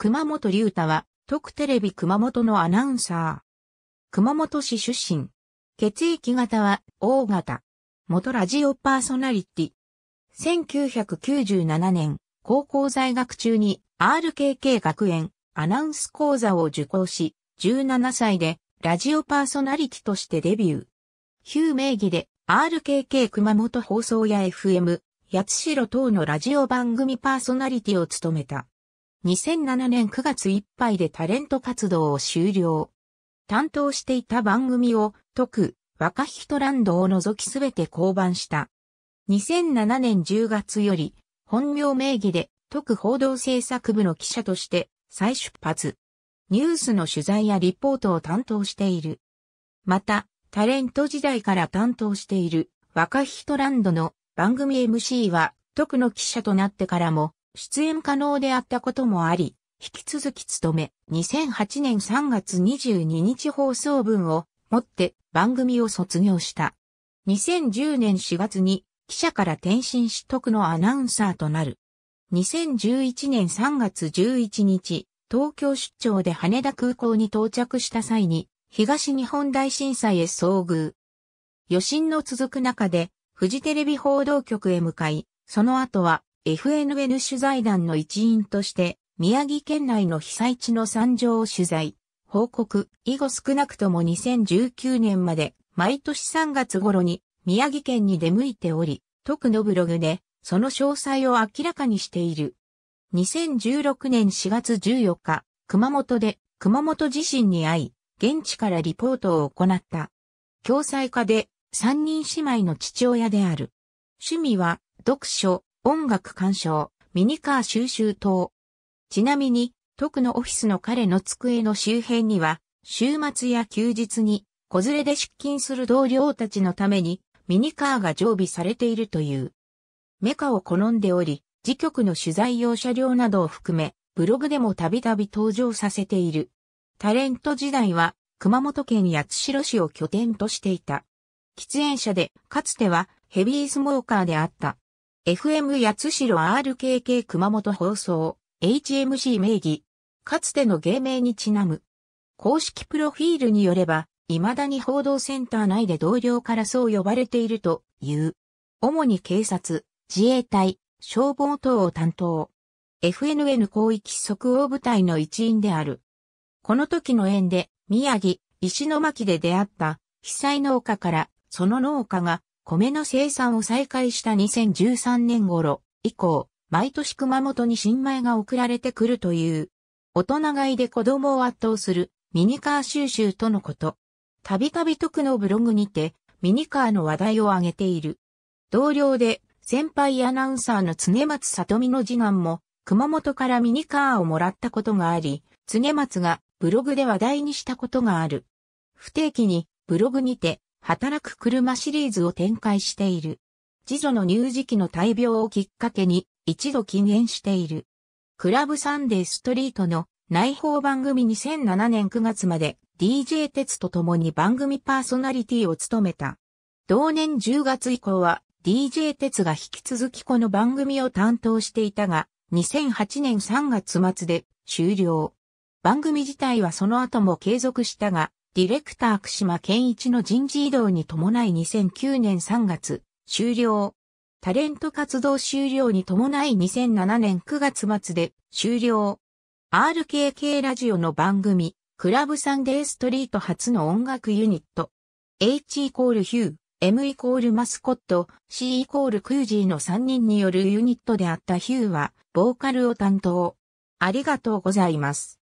熊本龍太は、特テレビ熊本のアナウンサー。熊本市出身。血液型は、O 型。元ラジオパーソナリティ。1997年、高校在学中に RKK 学園アナウンス講座を受講し、17歳でラジオパーソナリティとしてデビュー。ヒュー名義で RKK 熊本放送や FM、八代等のラジオ番組パーソナリティを務めた。2007年9月いっぱいでタレント活動を終了。担当していた番組を、特、若人ランドを除きすべて降板した。2007年10月より、本名名義で、特報道制作部の記者として、再出発。ニュースの取材やリポートを担当している。また、タレント時代から担当している若人ランドの番組 MC は特の記者となってからも出演可能であったこともあり、引き続き務め、2008年3月22日放送分をもって番組を卒業した。2010年4月に記者から転身取得のアナウンサーとなる。2011年3月11日、東京出張で羽田空港に到着した際に、東日本大震災へ遭遇。余震の続く中で、フジテレビ報道局へ向かい、その後は FNN 取材団の一員として、宮城県内の被災地の惨状を取材、報告、以後少なくとも2019年まで、毎年3月頃に宮城県に出向いており、特のブログで、その詳細を明らかにしている。2016年4月14日、熊本で熊本地震に遭い、現地からリポートを行った。共済家で3人姉妹の父親である。趣味は読書、音楽鑑賞、ミニカー収集等。ちなみに、特のオフィスの彼の机の周辺には、週末や休日に、子連れで出勤する同僚たちのために、ミニカーが常備されているという。メカを好んでおり、自局の取材用車両などを含め、ブログでもたびたび登場させている。タレント時代は、熊本県八代市を拠点としていた。喫煙者で、かつてはヘビースモーカーであった。FM 八代 RKK 熊本放送、HMC 名義、かつての芸名にちなむ。公式プロフィールによれば、未だに報道センター内で同僚からそう呼ばれているという。主に警察、自衛隊、消防等を担当。FNN 広域即応部隊の一員である。この時の縁で、宮城、石巻で出会った、被災農家から、その農家が米の生産を再開した2013年頃以降、毎年熊本に新米が送られてくるという、大人買いで子供を圧倒するミニカー収集とのこと。たびたび特のブログにて、ミニカーの話題を挙げている。同僚で、先輩アナウンサーの常松里美の次男も、熊本からミニカーをもらったことがあり、常松がブログで話題にしたことがある。不定期にブログにて働く車シリーズを展開している。次女の乳児期の大病をきっかけに一度禁煙している。クラブサンデーストリートの内報番組2007年9月まで DJ 鉄と共に番組パーソナリティを務めた。同年10月以降は DJ 鉄が引き続きこの番組を担当していたが、2008年3月末で終了。番組自体はその後も継続したが、ディレクター久島健一の人事異動に伴い2009年3月、終了。タレント活動終了に伴い2007年9月末で終了。RKK ラジオの番組、クラブサンデーストリート初の音楽ユニット。H イコールヒュー、M イコールマスコット、C イコールクージーの3人によるユニットであったヒューは、ボーカルを担当。ありがとうございます。